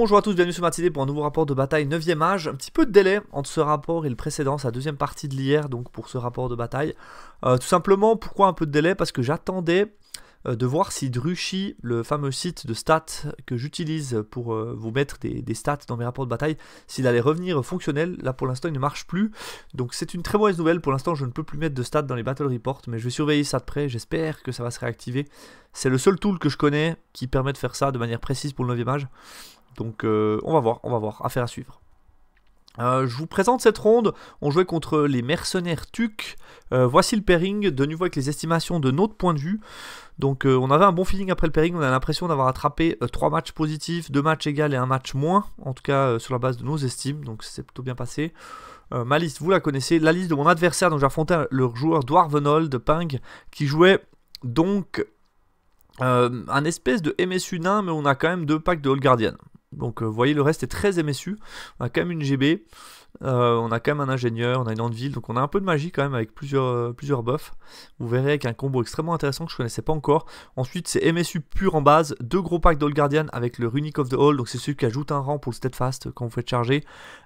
Bonjour à tous, bienvenue sur Martinet pour un nouveau rapport de bataille 9e âge. Un petit peu de délai entre ce rapport et le précédent, sa deuxième partie de l'hier donc pour ce rapport de bataille. Euh, tout simplement, pourquoi un peu de délai Parce que j'attendais euh, de voir si Drushi, le fameux site de stats que j'utilise pour euh, vous mettre des, des, stats dans mes rapports de bataille, s'il allait revenir fonctionnel. Là pour l'instant il ne marche plus, donc c'est une très mauvaise nouvelle. Pour l'instant je ne peux plus mettre de stats dans les battle reports, mais je vais surveiller ça de près, j'espère que ça va se réactiver. C'est le seul tool que je connais qui permet de faire ça de manière précise pour le 9e âge. Donc euh, on va voir, on va voir, affaire à suivre. Euh, je vous présente cette ronde. On jouait contre les mercenaires TUC euh, voici le pairing, de nouveau avec les estimations de notre point de vue. Donc on avait un bon feeling après le pairing, on a l'impression d'avoir attrapé trois 3 matchs positifs, 2 matchs égaux et un match moins, en tout cas sur la base de nos estimes, donc c'est plutôt bien passé. ma liste, vous la connaissez, la liste de mon adversaire, donc affronté le joueur Dwarvenold de Ping, qui jouait donc un espèce de MSU nain, mais on a quand même deux packs de Hall Guardian. Donc euh, vous voyez, le reste est très MSU. On a quand même une GB, euh, on a quand même un ingénieur, on a une anvil, donc on a un peu de magie quand même avec plusieurs, euh, plusieurs buffs. Vous verrez avec un combo extrêmement intéressant que je ne connaissais pas encore. Ensuite, c'est MSU pur en base, deux gros packs d'old Guardian avec le Runic of the Hall, donc c'est celui qui ajoute un rang pour le Steadfast quand vous faites charger.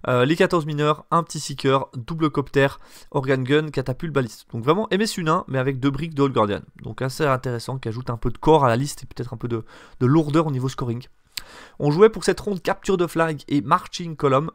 les 14 mineurs, un petit Seeker, double copter, Organ Gun, catapulte, baliste. Donc vraiment MSU nain, mais avec deux briques de Guardian. Donc assez intéressant qui ajoute un peu de corps à la liste et peut-être un peu de lourdeur au niveau scoring. On jouait pour cette ronde capture de flag et marching column.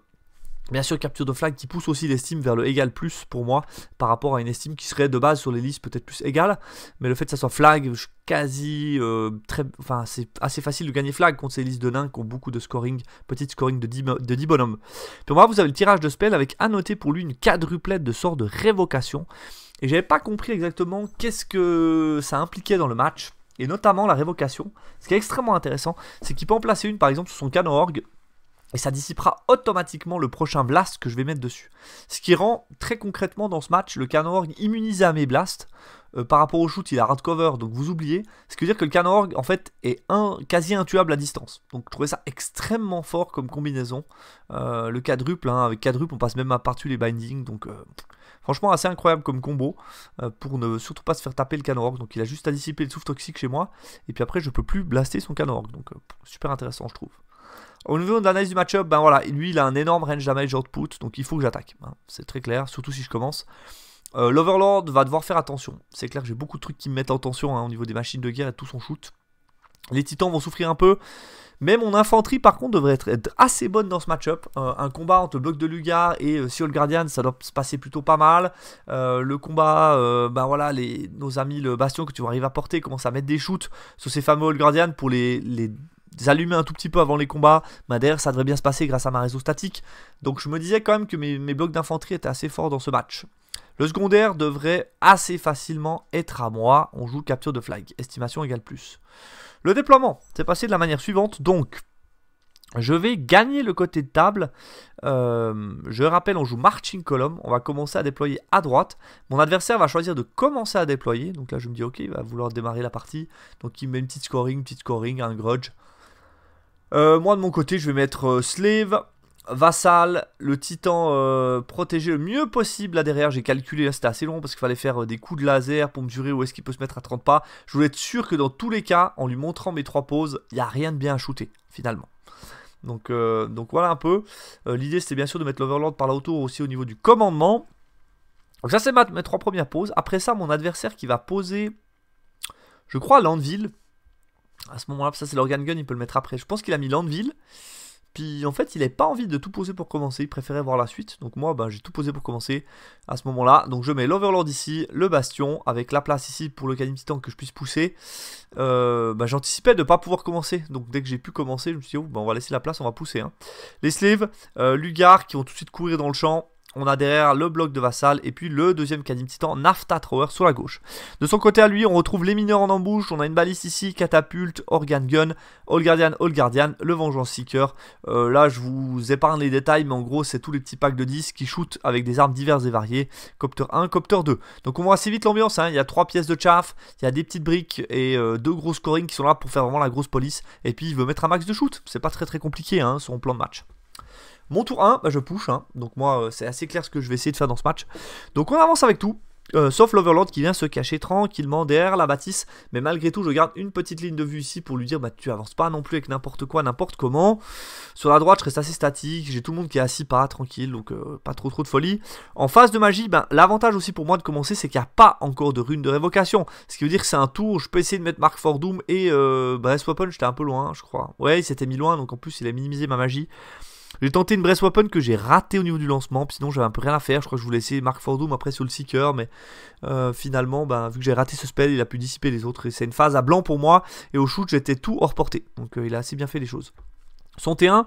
Bien sûr, capture de flag qui pousse aussi l'estime vers le égal plus pour moi par rapport à une estime qui serait de base sur les listes peut-être plus égale. Mais le fait que ça soit flag, quasi euh, très. Enfin, c'est assez facile de gagner flag contre ces listes de nains qui ont beaucoup de scoring, petite scoring de 10, bonhommes. Pour moi, vous avez le tirage de spell avec annoté pour lui une quadruplette de sorts de révocation. Et j'avais pas compris exactement qu'est-ce que ça impliquait dans le match et notamment la révocation. Ce qui est extrêmement intéressant, c'est qu'il peut en placer une par exemple sur son canon Org et ça dissipera automatiquement le prochain blast que je vais mettre dessus. Ce qui rend très concrètement dans ce match le canon orgue immunisé à mes blasts. Euh, par rapport au shoot, il a hard cover, donc vous oubliez. Ce qui veut dire que le canon en fait est un, quasi intuable à distance. Donc je trouvais ça extrêmement fort comme combinaison. Euh, le quadruple, hein, avec quadruple on passe même à partout les bindings, donc... Euh, Franchement, assez incroyable comme combo euh, pour ne surtout pas se faire taper le Canorog. Donc il a juste à dissiper le souffle toxique chez moi. Et puis après, je peux plus blaster son Canorog. Donc euh, super intéressant, je trouve. Au niveau de l'analyse du match-up, ben voilà, lui il a un énorme range damage output, donc il faut que j'attaque. Hein. C'est très clair, surtout si je commence. Euh, L'Overlord va devoir faire attention. C'est clair que j'ai beaucoup de trucs qui me mettent en tension hein, au niveau des machines de guerre et tout son shoot. Les titans vont souffrir un peu, mais mon infanterie, par contre, devrait être, assez bonne dans ce match-up. Euh, un combat entre bloc de Luga et euh, le Guardian, ça doit se passer plutôt pas mal. Euh, le combat, euh, bah voilà, les, nos amis, le bastion que tu vas arriver à porter, commencent à mettre des shoots sur ces fameux All Guardian pour les, allumer un tout petit peu avant les combats. Ma bah, ça devrait bien se passer grâce à ma réseau statique. Donc je me disais quand même que mes, mes blocs d'infanterie étaient assez forts dans ce match. Le secondaire devrait assez facilement être à moi. On joue capture de flag. Estimation égale plus. Le déploiement s'est passé de la manière suivante. Donc, je vais gagner le côté de table. Euh, je rappelle, on joue marching column. On va commencer à déployer à droite. Mon adversaire va choisir de commencer à déployer. Donc là, je me dis, ok, il va vouloir démarrer la partie. Donc il met une petite scoring, une petite scoring, un grudge. Euh, moi, de mon côté, je vais mettre euh, slave. Vassal, le titan euh, protégé le mieux possible. Là derrière, j'ai calculé, c'était assez long parce qu'il fallait faire euh, des coups de laser pour mesurer où est-ce qu'il peut se mettre à 30 pas. Je voulais être sûr que dans tous les cas, en lui montrant mes trois poses, il n'y a rien de bien à shooter, finalement. Donc, euh, donc voilà un peu. L'idée, c'était bien sûr de mettre l'Overlord par là autour aussi au niveau du commandement. Donc ça, c'est mes trois premières poses. Après ça, mon adversaire qui va poser, je crois, Landville À ce moment-là, ça c'est l'Organ Gun, il peut le mettre après. Je pense qu'il a mis Landville puis en fait, il n'avait pas envie de tout poser pour commencer, il préférait voir la suite. Donc moi, ben, j'ai tout posé pour commencer à ce moment-là. Donc je mets l'Overlord ici, le Bastion, avec la place ici pour le Canim Titan que je puisse pousser. Euh, ben, j'anticipais de ne pas pouvoir commencer. Donc dès que j'ai pu commencer, je me suis dit, oh, ben, on va laisser la place, on va pousser. Hein. Les Slaves, euh, Lugar qui vont tout de suite courir dans le champ on a derrière le bloc de Vassal et puis le deuxième cadim titan, Nafta Trower sur la gauche. De son côté à lui, on retrouve les mineurs en embouche, on a une baliste ici, catapulte, organ gun, all guardian, all guardian, le vengeance seeker. Euh, là, je vous épargne les détails, mais en gros, c'est tous les petits packs de 10 qui shootent avec des armes diverses et variées, copter 1, copter 2. Donc on voit assez vite l'ambiance, hein. il y a trois pièces de chaff, il y a des petites briques et euh, deux gros scoring qui sont là pour faire vraiment la grosse police, et puis il veut mettre un max de shoot, c'est pas très très compliqué hein, son plan de match. Mon tour 1, bah, je push. Hein. Donc moi, euh, c'est assez clair ce que je vais essayer de faire dans ce match. Donc on avance avec tout. Euh, sauf l'Overlord qui vient se cacher tranquillement derrière la bâtisse. Mais malgré tout, je garde une petite ligne de vue ici pour lui dire bah, tu avances pas non plus avec n'importe quoi, n'importe comment. Sur la droite, je reste assez statique. J'ai tout le monde qui est assis pas, tranquille, donc euh, pas trop trop de folie. En phase de magie, ben, l'avantage aussi pour moi de commencer, c'est qu'il n'y a pas encore de rune de révocation. Ce qui veut dire que c'est un tour. Je peux essayer de mettre Mark for Doom et euh, j'étais un peu loin, je crois. Ouais, il s'était mis loin, donc en plus, il a minimisé ma magie. J'ai tenté une breast Weapon que j'ai raté au niveau du lancement, sinon j'avais un peu rien à faire. Je crois que je voulais essayer Mark Fordoom après sur le Seeker, mais euh, finalement, bah, vu que j'ai raté ce spell, il a pu dissiper les autres. Et c'est une phase à blanc pour moi, et au shoot, j'étais tout hors portée. Donc euh, il a assez bien fait les choses. Son T1,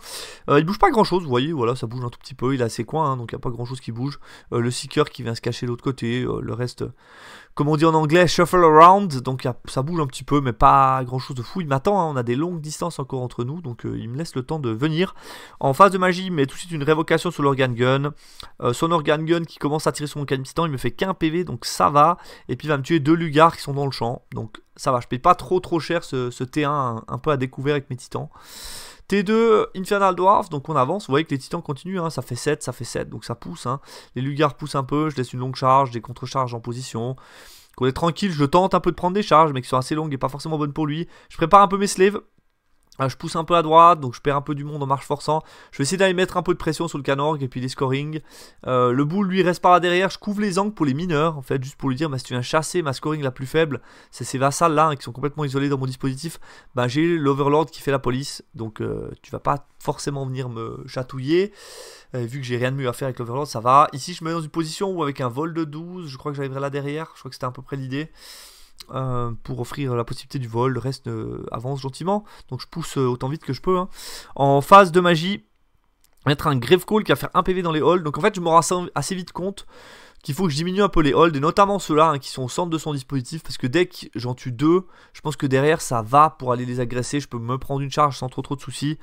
euh, il bouge pas grand chose, vous voyez, voilà, ça bouge un tout petit peu, il a ses coins, hein, donc il n'y a pas grand chose qui bouge. Euh, le Seeker qui vient se cacher de l'autre côté, euh, le reste, comme on dit en anglais, shuffle around, donc ça bouge un petit peu, mais pas grand chose de fou. Il m'attend, hein, on a des longues distances encore entre nous, donc il me laisse le temps de venir. En phase de magie, mais met tout de suite une révocation sur l'organ gun. son organ gun qui commence à tirer mon mon Titan, il me fait qu'un PV, donc ça va. Et puis il va me tuer deux lugars qui sont dans le champ, donc ça va, je paye pas trop trop cher ce, T1 un, un, peu à découvert avec mes titans. T2 Infernal Dwarf, donc on avance, vous voyez que les titans continuent, hein, ça fait 7, ça fait 7, donc ça pousse. Hein. Les Lugars poussent un peu, je laisse une longue charge, des contre-charges en position. Qu'on est tranquille, je tente un peu de prendre des charges, mais qui sont assez longues et pas forcément bonnes pour lui. Je prépare un peu mes slaves, ah, je pousse un peu à droite, donc je perds un peu du monde en marche forçant. Je vais essayer d'aller mettre un peu de pression sur le canorg et puis les scoring. Euh, le boule lui reste par là derrière. Je couvre les angles pour les mineurs, en fait, juste pour lui dire bah, si tu viens chasser ma scoring la plus faible, c'est ces vassals là hein, qui sont complètement isolés dans mon dispositif. Bah, j'ai l'overlord qui fait la police, donc euh, tu vas pas forcément venir me chatouiller. Euh, vu que j'ai rien de mieux à faire avec l'overlord, ça va. Ici, je me mets dans une position où, avec un vol de 12, je crois que j'arriverai là derrière. Je crois que c'était à peu près l'idée. Euh, pour offrir la possibilité du vol. Le reste euh, avance gentiment. Donc je pousse euh, autant vite que je peux. Hein. En phase de magie, mettre un grave call qui va faire un PV dans les halls. Donc en fait, je me rends assez vite compte qu'il faut que je diminue un peu les holds, et notamment ceux-là hein, qui sont au centre de son dispositif, parce que dès que j'en tue deux, je pense que derrière ça va pour aller les agresser, je peux me prendre une charge sans trop trop de soucis.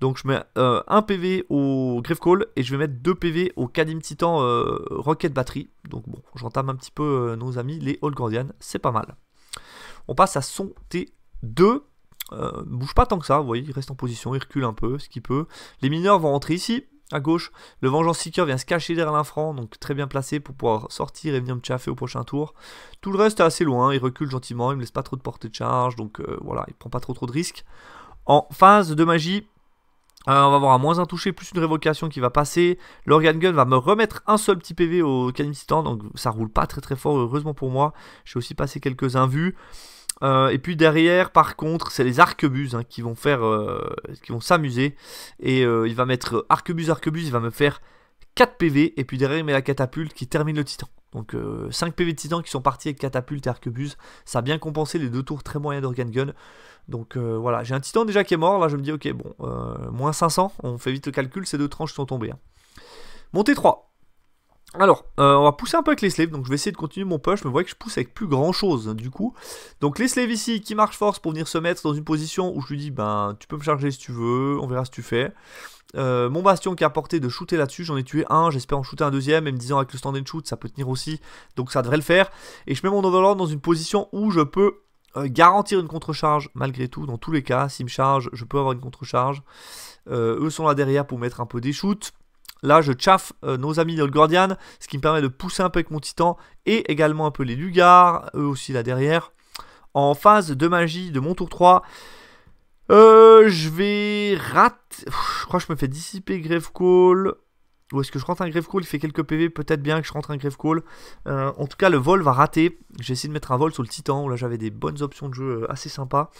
Donc je mets euh, un PV au Grave Call, et je vais mettre deux PV au Kadim Titan euh, Rocket Battery. Donc bon, j'entame un petit peu euh, nos amis, les Holds Guardian, c'est pas mal. On passe à son T2. bouge pas tant que ça, vous voyez, il reste en position, il recule un peu, ce qu'il peut. Les mineurs vont rentrer ici, à gauche. Le Vengeance Seeker vient se cacher derrière l'infranc, donc très bien placé pour pouvoir sortir et venir me chaffer au prochain tour. Tout le reste est assez loin, il recule gentiment, il me laisse pas trop de portée de charge, donc euh, voilà, il prend pas trop trop de risques. En phase de magie, euh, on va avoir à moins un touché plus une révocation qui va passer. L'Organ Gun va me remettre un seul petit PV au Canim donc ça roule pas très très fort, heureusement pour moi. J'ai aussi passé quelques invus. Euh, et puis derrière, par contre, c'est les arquebuses hein, qui vont faire, euh, qui vont s'amuser. Et euh, il va mettre arquebuse, arquebuse, il va me faire 4 PV. Et puis derrière, il met la catapulte qui termine le titan. Donc 5 PV de titan qui sont partis avec catapulte et arquebuse. Ça a bien compensé les deux tours très moyens d'Organ Gun. Donc voilà, j'ai un titan déjà qui est mort. Là, je me dis, ok, bon, moins 500, on fait vite le calcul, ces deux tranches sont tombées. Hein. Montée 3. Alors, euh, on va pousser un peu avec les slaves, donc je vais essayer de continuer mon push, mais vous voyez que je pousse avec plus grand chose, du coup. Donc les slaves ici, qui marche force pour venir se mettre dans une position où je lui dis, ben, tu peux me charger si tu veux, on verra ce que tu fais. Euh, mon bastion qui a porté de shooter là-dessus, j'en ai tué un, j'espère en shooter un deuxième, et me disant avec le stand and shoot, ça peut tenir aussi, donc ça devrait le faire. Et je mets mon overlord dans une position où je peux euh, garantir une contre malgré tout, dans tous les cas, s'il me charge, je peux avoir une contre-charge. eux sont là derrière pour mettre un peu des shoots. Là, je chaffe euh, nos amis de Guardian, ce qui me permet de pousser un peu avec mon titan et également un peu les Lugars, eux aussi là derrière. En phase de magie de mon tour 3, euh, je vais rater. Je crois que je me fais dissiper Grave Call. Ou est-ce que je rentre un greve Call Il fait quelques PV, peut-être bien que je rentre un greve Call. Euh, en tout cas, le vol va rater. J'ai essayé de mettre un vol sur le Titan, où là j'avais des bonnes options de jeu assez sympas.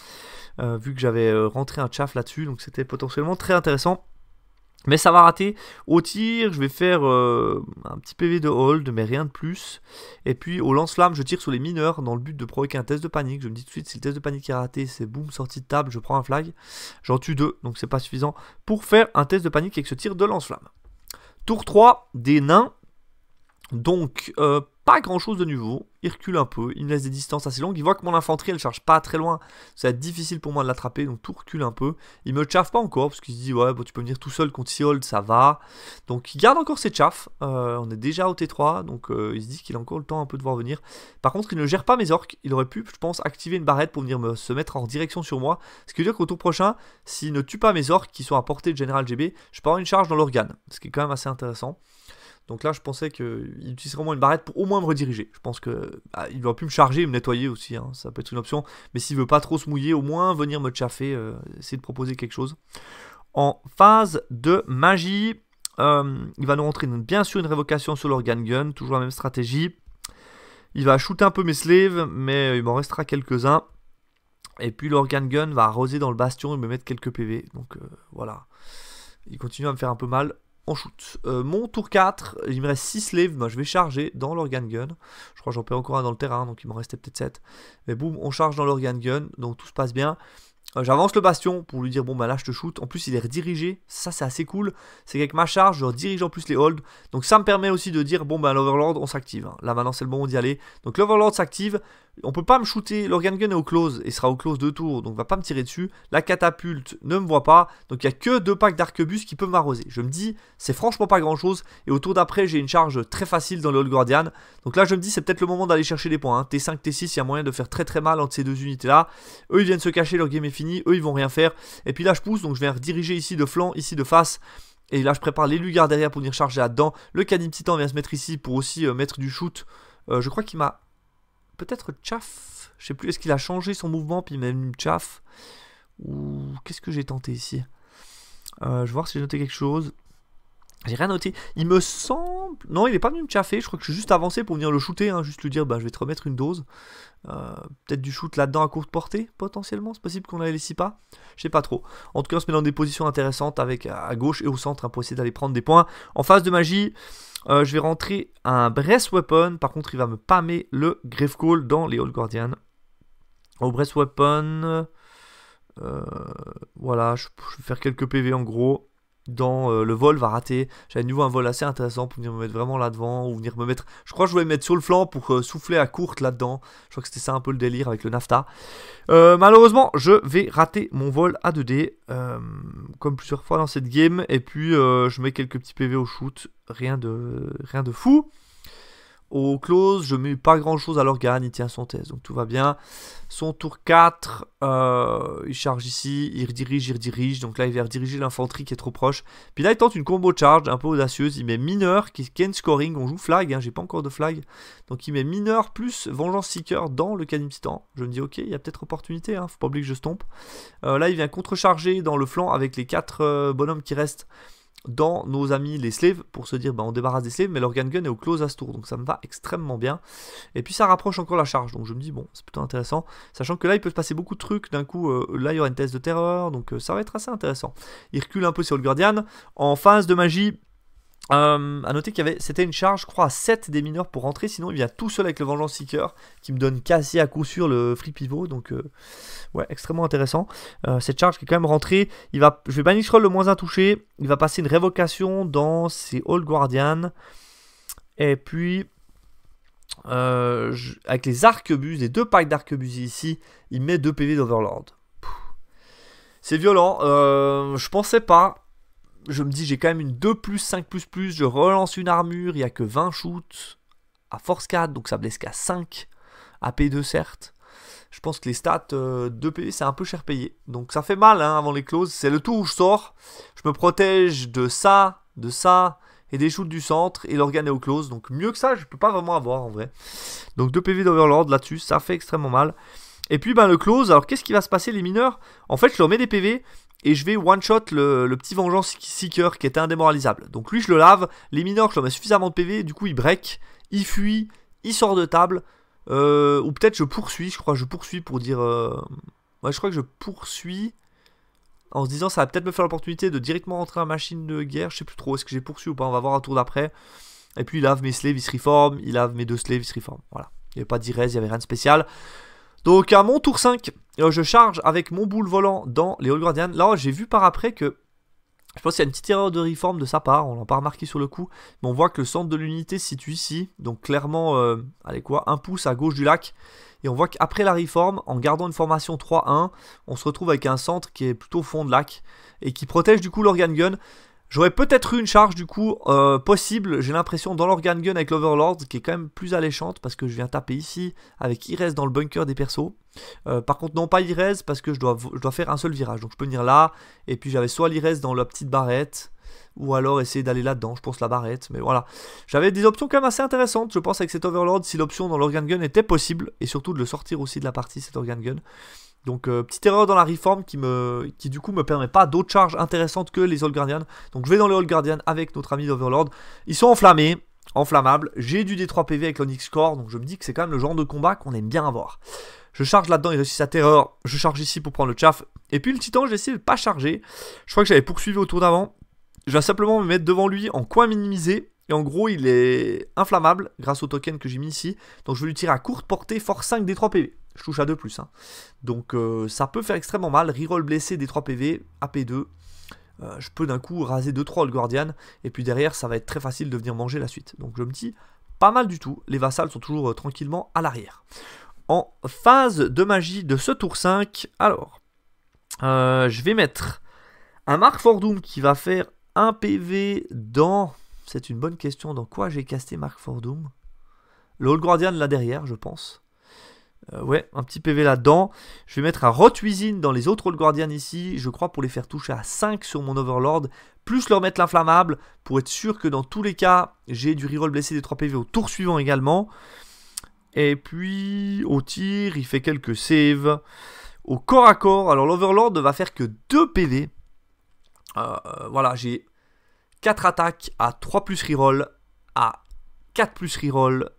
vu que j'avais rentré un chaff là-dessus, donc c'était potentiellement très intéressant. Mais ça va rater. Au tir, je vais faire euh, un petit PV de hold, mais rien de plus. Et puis au lance-flamme, je tire sur les mineurs dans le but de provoquer un test de panique. Je me dis tout de suite, si le test de panique est raté, c'est boum, sortie de table, je prends un flag. J'en tue deux, donc c'est pas suffisant pour faire un test de panique avec ce tir de lance-flamme. Tour 3 des nains. Donc, euh, pas grand chose de nouveau. Il recule un peu, il me laisse des distances assez longues. Il voit que mon infanterie ne charge pas très loin. ça être difficile pour moi de l'attraper, donc tout recule un peu. Il me chaffe pas encore parce qu'il se dit ouais bon, tu peux venir tout seul contre hold, ça va. Donc il garde encore ses chaffes. Euh, on est déjà au T3, donc euh, il se dit qu'il a encore le temps un peu de voir venir. Par contre, il ne gère pas mes orques. Il aurait pu, je pense, activer une barrette pour venir me, se mettre en direction sur moi. Ce qui veut dire qu'au tour prochain, s'il ne tue pas mes orques qui sont à portée de Général GB, je pars une charge dans l'organe. Ce qui est quand même assez intéressant. Donc là, je pensais qu'il utilisait vraiment une barrette pour au moins me rediriger. Je pense que ah, il va plus me charger et me nettoyer aussi, hein, ça peut être une option. Mais s'il veut pas trop se mouiller, au moins venir me chaffer, euh, essayer de proposer quelque chose. En phase de magie, euh, il va nous rentrer bien sûr une révocation sur l'organ gun, toujours la même stratégie. Il va shooter un peu mes slaves, mais il m'en restera quelques-uns. Et puis l'organ gun va arroser dans le bastion et me mettre quelques PV. Donc euh, voilà. Il continue à me faire un peu mal. On shoot. Euh, mon tour 4, il me reste 6 Slaves, moi je vais charger dans l'organ gun. Je crois que j'en perds encore un dans le terrain, donc il m'en restait peut-être 7. Mais boum, on charge dans l'organ gun, donc tout se passe bien. Euh, j'avance le bastion pour lui dire bon bah là je te shoot. En plus il est redirigé, ça c'est assez cool. C'est qu'avec ma charge je redirige en plus les holds. Donc ça me permet aussi de dire bon bah l'overlord on s'active. Hein. Là maintenant c'est le moment d'y aller. Donc l'overlord s'active, on peut pas me shooter, l'organ gun est au close et sera au close de tours, donc va pas me tirer dessus. La catapulte ne me voit pas, donc il y a que deux packs d'arquebus qui peuvent m'arroser. Je me dis, c'est franchement pas grand chose, et au tour d'après j'ai une charge très facile dans le Old Guardian, donc là je me dis c'est peut-être le moment d'aller chercher des points. T5, hein. T6, il y a moyen de faire très très mal entre ces deux unités là. Eux ils viennent se cacher, leur game est fini, eux ils vont rien faire, et puis là je pousse, donc je viens rediriger ici de flanc, ici de face. Et là je prépare les Lugards derrière pour venir charger là-dedans. Le petit Titan vient se mettre ici pour aussi euh, mettre du shoot. Euh, je crois qu'il m'a peut-être Chaff. Je sais plus, est-ce qu'il a changé son mouvement, puis même Chaff Ou qu'est-ce que j'ai tenté ici euh, Je vais voir si j'ai noté quelque chose. J'ai rien noté. Il me semble. Non, il n'est pas venu me chaffer. Je crois que je suis juste avancé pour venir le shooter. Hein, juste lui dire, bah, je vais te remettre une dose. Euh, peut-être du shoot là-dedans à courte portée, potentiellement. C'est possible qu'on aille les pas. Je sais pas trop. En tout cas, on se met dans des positions intéressantes avec euh, à gauche et au centre hein, pour essayer d'aller prendre des points. En phase de magie, euh, je vais rentrer un Breath Weapon. Par contre, il va me pâmer le Grave Call dans les old Guardian. Au Breath Weapon. voilà, je vais faire quelques PV en gros dans euh, le vol va rater. J'avais de nouveau un vol assez intéressant pour venir me mettre vraiment là-devant ou venir me mettre. Je crois que je voulais me mettre sur le flanc pour euh, souffler à courte là-dedans. Je crois que c'était ça un peu le délire avec le NAFTA. Euh, malheureusement, je vais rater mon vol à 2D comme plusieurs fois dans cette game. Et puis je mets quelques petits PV au shoot. Rien de, rien de fou. Au close, je mets pas grand chose à l'organe, il tient son test, donc tout va bien. Son tour 4, euh, il charge ici, il redirige, il redirige, donc là il va rediriger l'infanterie qui est trop proche. Puis là il tente une combo charge un peu audacieuse, il met mineur, qui est scoring, on joue flag, hein, j'ai pas encore de flag. Donc il met mineur plus vengeance seeker dans le canim Je me dis ok, il y a peut-être opportunité, hein, faut pas oublier que je stompe. Euh, là il vient contrecharger dans le flanc avec les 4 euh, bonhommes qui restent dans nos amis les slaves pour se dire ben, on débarrasse des slaves, mais leur gun est au close à ce tour, donc ça me va extrêmement bien. Et puis ça rapproche encore la charge, donc je me dis bon, c'est plutôt intéressant, sachant que là il peut passer beaucoup de trucs, d'un coup euh, là il y aura une thèse de terreur, donc euh, ça va être assez intéressant. Il recule un peu sur le Guardian, en phase de magie, a euh, noter qu'il y avait, c'était une charge, je crois, à 7 des mineurs pour rentrer, sinon il vient tout seul avec le Vengeance Seeker, qui me donne quasi à coup sûr le free pivot, donc euh, ouais, extrêmement intéressant. Euh, cette charge qui est quand même rentrée, il va, je vais banish roll le moins un touché, il va passer une révocation dans ses Old Guardian, et puis avec les arquebuses, les deux packs d'arquebuses ici, il met 2 PV d'Overlord. C'est violent, je pensais pas, je me dis j'ai quand même une 2 5 plus je relance une armure, il n'y a que 20 shoots à force 4, donc ça blesse qu'à 5 à P2 certes. Je pense que les stats 2 euh, PV c'est un peu cher payé. Donc ça fait mal hein, avant les clauses. C'est le tour où je sors. Je me protège de ça, de ça, et des shoots du centre et l'organe est au close. Donc mieux que ça, je peux pas vraiment avoir en vrai. Donc 2 PV d'Overlord là-dessus, ça fait extrêmement mal. Et puis ben, le close, alors qu'est-ce qui va se passer les mineurs En fait je leur mets des PV et je vais one-shot le, petit Vengeance Seeker qui était indémoralisable. Donc lui je le lave, les mineurs je leur mets suffisamment de PV, du coup ils break, il fuit, il sortent de table, euh, ou peut-être je poursuis, je crois que je poursuis pour dire... Euh, je crois que je poursuis en se disant ça va peut-être me faire l'opportunité de directement rentrer en machine de guerre, je sais plus trop, est-ce que j'ai poursuivi ou pas, on va voir un tour d'après. Et puis il lave mes slaves, il se il lave mes deux slaves, il se reforme, voilà. Il n'y avait pas d'irès, il n'y avait rien de spécial. Donc à mon tour 5, euh, je charge avec mon boule volant dans les All Guardians. Là, j'ai vu par après que je pense qu'il y a une petite erreur de réforme de sa part, on l'a pas remarqué sur le coup, mais on voit que le centre de l'unité se situe ici, donc clairement, euh, allez quoi, un pouce à gauche du lac, et on voit qu'après la réforme, en gardant une formation 3-1, on se retrouve avec un centre qui est plutôt fond de lac, et qui protège du coup l'organ gun, J'aurais peut-être eu une charge du coup euh, possible, j'ai l'impression, dans l'organ gun avec l'Overlord, qui est quand même plus alléchante parce que je viens taper ici avec Irez dans le bunker des persos. Euh, par contre, non, pas Irez parce que je dois, faire un seul virage. Donc je peux venir là, et puis j'avais soit l'Irez dans la petite barrette, ou alors essayer d'aller là-dedans, je pense la barrette, mais voilà. J'avais des options quand même assez intéressantes, je pense, avec cet Overlord, si l'option dans l'Organ Gun était possible, et surtout de le sortir aussi de la partie, cet Organ Gun. Donc euh, petite erreur dans la reforme qui me qui du coup me permet pas d'autres charges intéressantes que les Old guardians Donc je vais dans les Old guardians avec notre ami d'Overlord. Ils sont enflammés, enflammables. J'ai du D3 PV avec l'Onyx Core, donc je me dis que c'est quand même le genre de combat qu'on aime bien avoir. Je charge là-dedans, il réussit sa terreur. Je charge ici pour prendre le chaff. Et puis le titan, j'essaie de pas charger. Je crois que j'avais poursuivi au tour d'avant. Je vais simplement me mettre devant lui en coin minimisé. Et en gros, il est inflammable grâce au token que j'ai mis ici. Donc je vais lui tirer à courte portée, force 5 D3 PV. Je touche à 2 plus. Hein. Donc euh, ça peut faire extrêmement mal. Reroll blessé des 3 PV, AP2. je peux d'un coup raser 2-3 le Guardian. Et puis derrière, ça va être très facile de venir manger la suite. Donc je me dis, pas mal du tout. Les vassals sont toujours euh, tranquillement à l'arrière. En phase de magie de ce tour 5, alors, euh, je vais mettre un Mark Doom qui va faire un PV dans... C'est une bonne question. Dans quoi j'ai casté Mark for Le L'old Guardian là derrière, je pense. Euh, ouais, un petit PV là-dedans. Je vais mettre un rotuisine dans les autres all Guardian ici, je crois pour les faire toucher à 5 sur mon Overlord, plus leur mettre l'inflammable, pour être sûr que dans tous les cas, j'ai du reroll blessé des 3 PV au tour suivant également. Et puis, au tir, il fait quelques saves. Au corps à corps, alors l'Overlord ne va faire que 2 PV. Euh, euh, voilà, j'ai 4 attaques à 3 plus reroll, à 4 plus reroll,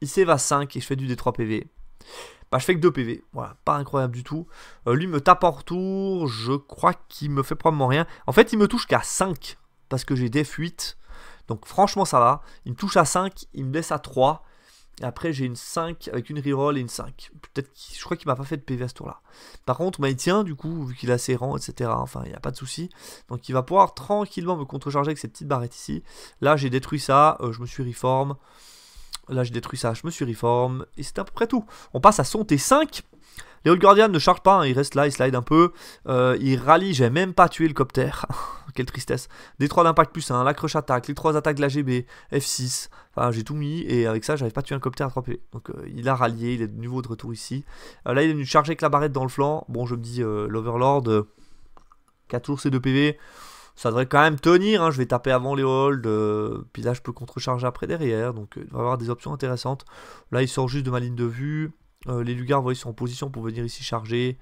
il save à 5 et je fais du D3 PV. Bah, je fais que 2 PV, voilà, pas incroyable du tout. Euh, lui me tape en retour, je crois qu'il me fait probablement rien. En fait, il me touche qu'à 5, parce que j'ai des fuites. Donc franchement, ça va. Il me touche à 5, il me laisse à 3. Et après, j'ai une 5 avec une reroll et une 5. Peut-être, je crois qu'il m'a pas fait de PV à ce tour-là. Par contre, bah, il tient du coup, vu qu'il a ses rangs, etc. Enfin, il n'y a pas de souci. Donc, il va pouvoir tranquillement me contrecharger avec cette petite barrette ici. Là, j'ai détruit ça. Euh, je me suis reform. Là, j'ai détruit ça. Je me suis reform. Et c'est à peu près tout. On passe à son T5. Les Old guardians ne chargent pas. Hein, il Ils là. il slide un peu. Euh, il ils rallient. J'ai même pas tué le copter. Quelle tristesse. Des 3 d'impact plus 1. La crush attaque. Les 3 attaques de la GB. F6. Enfin, j'ai tout mis. Et avec ça, j'avais pas tué un copter à 3 PV. Donc, euh, il a rallié. Il est de nouveau de retour ici. Euh, là, il est venu charger avec la barrette dans le flanc. Bon, je me dis, l'Overlord. 4 toujours c'est 2 PV ça devrait quand même tenir. Hein. Je vais taper avant les holds, euh, puis là je peux contre-charger après derrière. Donc euh, il va y avoir des options intéressantes. Là il sort juste de ma ligne de vue. Euh, les Lugars, voyez, sont en position pour venir ici charger.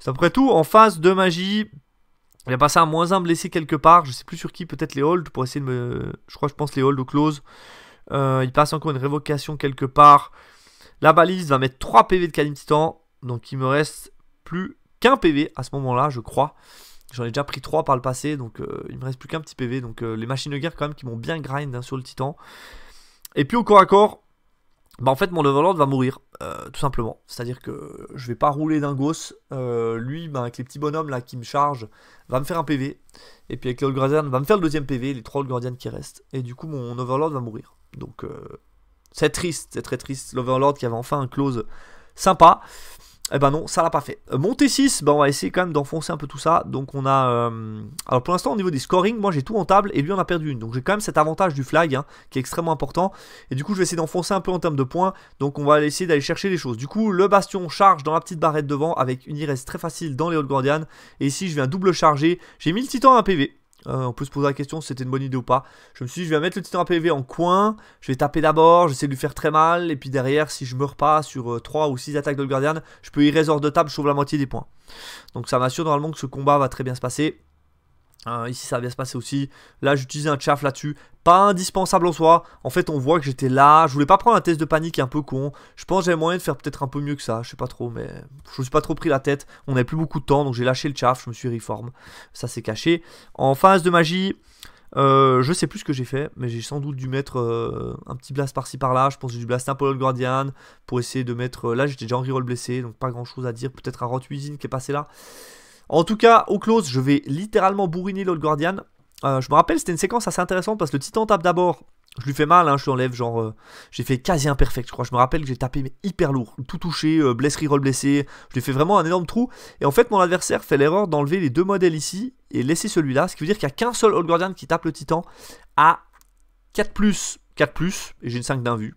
C'est après tout. En phase de magie, il a passé un moins 1 blessé quelque part. Je sais plus sur qui, peut-être les holds pour essayer de me. Je crois, je pense les holds au close. il passe encore une révocation quelque part. La balise va mettre 3 PV de Kalim Titan. Donc il me reste plus qu'un PV à ce moment-là, je crois. J'en ai déjà pris 3 par le passé, donc euh, il me reste plus qu'un petit PV. Donc euh, les machines de guerre quand même qui m'ont bien grind hein, sur le titan. Et puis au corps à corps, bah en fait mon overlord va mourir, euh, tout simplement. C'est-à-dire que je vais pas rouler d'un gosse. lui, bah, avec les petits bonhommes là qui me chargent, va me faire un PV. Et puis avec les Guardian, va me faire le deuxième PV, les 3 Guardian qui restent. Et du coup mon overlord va mourir. Donc c'est triste, c'est très triste. L'overlord qui avait enfin un close sympa. Eh ben non, ça l'a pas fait. Euh, Montée 6, ben on va essayer quand même d'enfoncer un peu tout ça. Donc on a... Euh, alors pour l'instant au niveau des scoring, moi j'ai tout en table et lui on a perdu une. Donc j'ai quand même cet avantage du flag hein, qui est extrêmement important. Et du coup je vais essayer d'enfoncer un peu en termes de points. Donc on va essayer d'aller chercher les choses. Du coup le bastion charge dans la petite barrette devant avec une IRS très facile dans les Old Guardian. Et ici je viens double charger. J'ai mis le titan à un PV. Euh, on peut se poser la question si c'était une bonne idée ou pas. Je me suis dit, je vais mettre le titan PV en coin. Je vais taper d'abord, j'essaie de lui faire très mal. Et puis derrière, si je meurs pas sur 3 euh, ou 6 attaques de Guardian, je peux y résorber de table, je sauve la moitié des points. Donc ça m'assure normalement que ce combat va très bien se passer. Hein, ici ça va bien se passer aussi. Là j'utilisais un chaff là-dessus. Pas indispensable en soi. En fait on voit que j'étais là. Je voulais pas prendre un test de panique un peu con. Je pense j'avais moyen de faire peut-être un peu mieux que ça. Je sais pas trop mais je me suis pas trop pris la tête. On n'avait plus beaucoup de temps donc j'ai lâché le chaff. Je me suis reform. Ça s'est caché. En phase de magie... Euh, je sais plus ce que j'ai fait, mais j'ai sans doute dû mettre euh, un petit blast par-ci par-là. Je pense que j'ai dû blast un Guardian pour essayer de mettre. Euh, là, j'étais déjà en reroll blessé, donc pas grand chose à dire. Peut-être un Rot qui est passé là. En tout cas, au close, je vais littéralement bourriner l'Old Guardian. Euh, je me rappelle, c'était une séquence assez intéressante parce que le titan tape d'abord. Je lui fais mal, hein, je l'enlève, genre, euh, j'ai fait quasi imperfect, je crois. Je me rappelle que j'ai tapé hyper lourd, tout touché, euh, blesserie, roll blessé. Je lui fais vraiment un énorme trou. Et en fait, mon adversaire fait l'erreur d'enlever les deux modèles ici et laisser celui-là. Ce qui veut dire qu'il n'y a qu'un seul Old Guardian qui tape le titan à 4 plus. 4 plus, et j'ai une 5 d'un vue.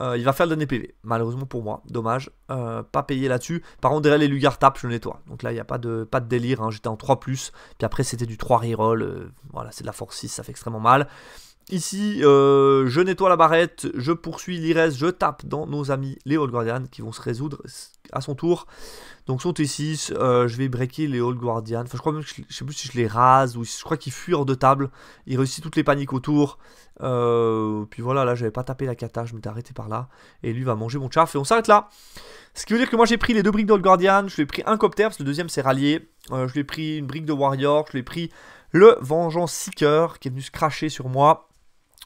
Euh, il va faire le dernier PV, malheureusement pour moi, dommage, euh, pas payé là-dessus. Par contre derrière les Lugar tapent, je nettoie, donc là il n'y a pas de, pas de délire, hein. j'étais en 3+, puis après c'était du 3 reroll, euh, voilà c'est de la force 6, ça fait extrêmement mal. Ici, euh, je nettoie la barrette, je poursuis l'Ires, je tape dans nos amis les Old Guardian qui vont se résoudre à son tour. Donc son T6, euh, je vais breaker les Old Guardian. Enfin, je crois même que je, sais plus si je les rase ou je crois qu'ils fuient hors de table. Il réussit toutes les paniques autour. Euh, puis voilà, là, j'avais pas tapé la cata, je m'étais arrêté par là. Et lui va manger mon char. et on s'arrête là. Ce qui veut dire que moi j'ai pris les deux briques d'Old Guardian, je lui ai pris un copter parce que le deuxième c'est rallié. je lui ai pris une brique de Warrior, je lui ai pris le Vengeance Seeker qui est venu se cracher sur moi.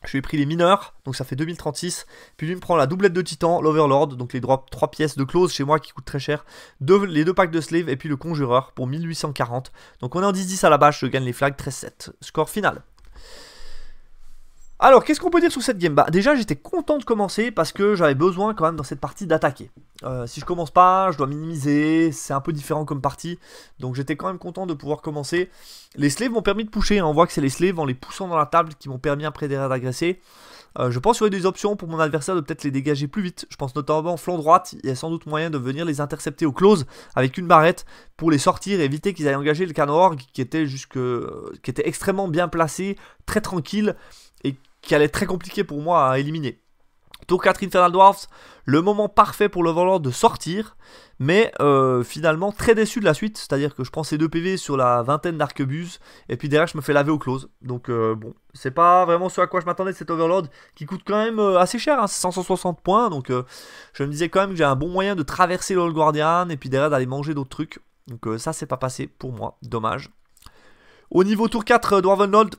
Je lui ai pris les mineurs, donc ça fait 2036. Puis lui me prend la doublette de titan, l'Overlord, donc les trois pièces de close chez moi qui coûtent très cher. les deux packs de slave et puis le conjureur pour 1840. Donc on est en 10-10 à la base, je gagne les flags 13-7. Score final. Alors qu'est-ce qu'on peut dire sur cette game bah, déjà j'étais content de commencer parce que j'avais besoin quand même dans cette partie d'attaquer. Euh, si je commence pas, je dois minimiser, c'est un peu différent comme partie. Donc j'étais quand même content de pouvoir commencer. Les slaves m'ont permis de pousser, hein. on voit que c'est les slaves en les poussant dans la table qui m'ont permis après derrière d'agresser. Euh, je pense qu'il y aurait des options pour mon adversaire de peut-être les dégager plus vite. Je pense notamment en flanc droite, il y a sans doute moyen de venir les intercepter au close avec une barrette pour les sortir et éviter qu'ils aillent engager le canon qui était jusque, qui était extrêmement bien placé, très tranquille et qui allait être très compliqué pour moi à éliminer. Tour 4 Infernal Dwarfs, le moment parfait pour le de sortir, mais euh, finalement très déçu de la suite, c'est-à-dire que je prends ces 2 PV sur la vingtaine d'arquebuses, et puis derrière je me fais laver au close. Donc euh, bon, c'est pas vraiment ce à quoi je m'attendais de cet Overlord, qui coûte quand même euh, assez cher, hein, 560 points, donc je me disais quand même que j'ai un bon moyen de traverser le Guardian, et puis derrière d'aller manger d'autres trucs. Donc ça c'est pas passé pour moi, dommage. Au niveau tour 4 Dwarvenhold,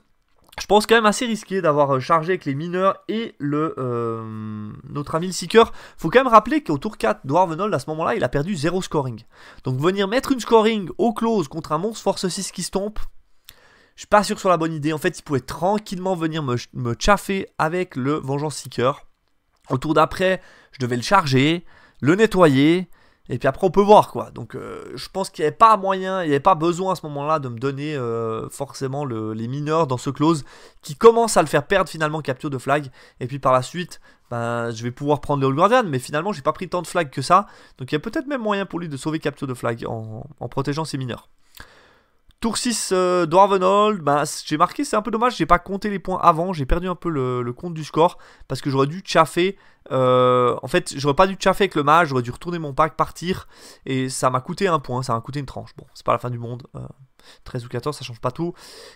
je pense quand même assez risqué d'avoir euh, chargé avec les mineurs et le euh, notre ami le Seeker. Faut quand même rappeler qu'au tour 4 d'Oarvenol, à ce moment-là, il a perdu zéro scoring. Donc venir mettre une scoring au close contre un monstre force 6 qui se tombe, je suis pas sûr sur la bonne idée. En fait, il pouvait tranquillement venir me, me chaffer avec le Vengeance Seeker. Au tour d'après, je devais le charger, le nettoyer, et puis après, on peut voir quoi. Donc, euh, je pense qu'il n'y avait pas moyen, il n'y avait pas besoin à ce moment-là de me donner euh, forcément les mineurs dans ce close qui commence à le faire perdre finalement capture de flag. Et puis par la suite, ben, je vais pouvoir prendre le All Guardian, mais finalement, j'ai pas pris tant de flag que ça. Donc, il y a peut-être même moyen pour lui de sauver capture de flag en, en protégeant ses mineurs. Tour 6 euh, Dwarvenhold, bah, j'ai marqué, c'est un peu dommage, j'ai pas compté les points avant, j'ai perdu un peu le, compte du score parce que j'aurais dû chaffer. Euh, en fait, j'aurais pas dû chaffer avec le mage, j'aurais dû retourner mon pack, partir et ça m'a coûté un point, ça m'a coûté une tranche. Bon, c'est pas la fin du monde, 13 euh, ou 14, ça change pas tout.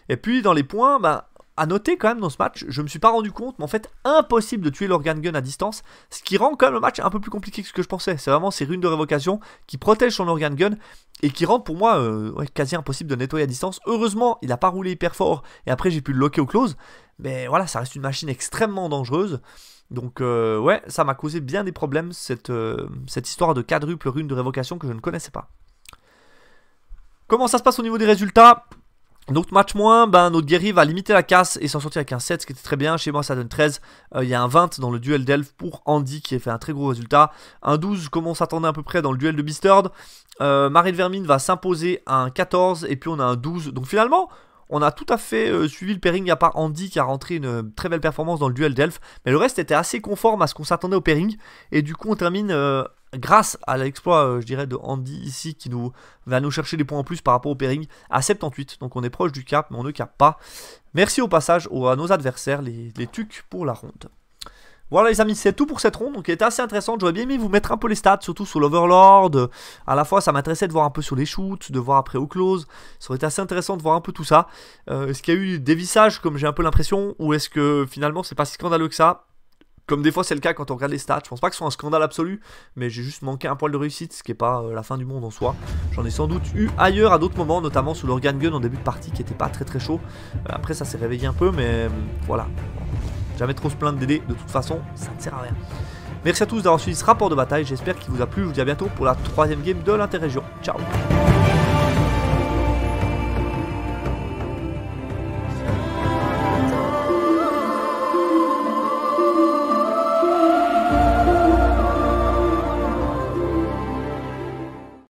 Et puis dans les points, bah, à noter quand même dans ce match, je me suis pas rendu compte, mais en fait, impossible de tuer l'organ gun à distance, ce qui rend quand même le match un peu plus compliqué que ce que je pensais. C'est vraiment ces runes de révocation qui protègent son organ gun, et qui rend pour moi euh, quasi impossible de nettoyer à distance. Heureusement, il n'a pas roulé hyper fort et après j'ai pu le loquer au close. Mais voilà, ça reste une machine extrêmement dangereuse. Donc euh, ouais, ça m'a causé bien des problèmes cette, euh, cette histoire de quadruple rune de révocation que je ne connaissais pas. Comment ça se passe au niveau des résultats donc match moins, ben, notre guerrier va limiter la casse et s'en sortir avec un 7, ce qui était très bien. Chez moi, ça donne 13. Euh, il y a un 20 dans le duel d'Elf pour Andy qui a fait un très gros résultat. Un 12, comme on s'attendait à peu près dans le duel de Bistard. Euh, Marine Vermine va s'imposer un 14 et puis on a un 12. Donc finalement, on a tout à fait euh, suivi le pairing à part Andy qui a rentré une euh, très belle performance dans le duel d'Elf. Mais le reste était assez conforme à ce qu'on s'attendait au pairing. Et du coup, on termine grâce à l'exploit, euh, je dirais, de Andy ici, qui nous va nous chercher des points en plus par rapport au pairing à 78. Donc on est proche du cap, mais on ne cap pas. Merci au passage aux, à nos adversaires, les, les tucs pour la ronde. Voilà les amis, c'est tout pour cette ronde, donc elle était assez intéressante, j'aurais bien aimé vous mettre un peu les stats, surtout sur l'Overlord, à la fois ça m'intéressait de voir un peu sur les shoots, de voir après au close, ça aurait été assez intéressant de voir un peu tout ça, euh, est-ce qu'il y a eu des vissages comme j'ai un peu l'impression, ou est-ce que finalement c'est pas si scandaleux que ça, comme des fois c'est le cas quand on regarde les stats. Je pense pas que ce soit un scandale absolu, mais j'ai juste manqué un poil de réussite, ce qui est pas euh, la fin du monde en soi. J'en ai sans doute eu ailleurs à d'autres moments, notamment sous l'organ gun en début de partie qui était pas très très chaud. Euh, après ça s'est réveillé un peu, mais euh, voilà. Jamais trop se plaindre d'aider, de toute façon ça ne sert à rien. Merci à tous d'avoir suivi ce rapport de bataille, j'espère qu'il vous a plu, je vous dis à bientôt pour la troisième game de l'Interrégion. Ciao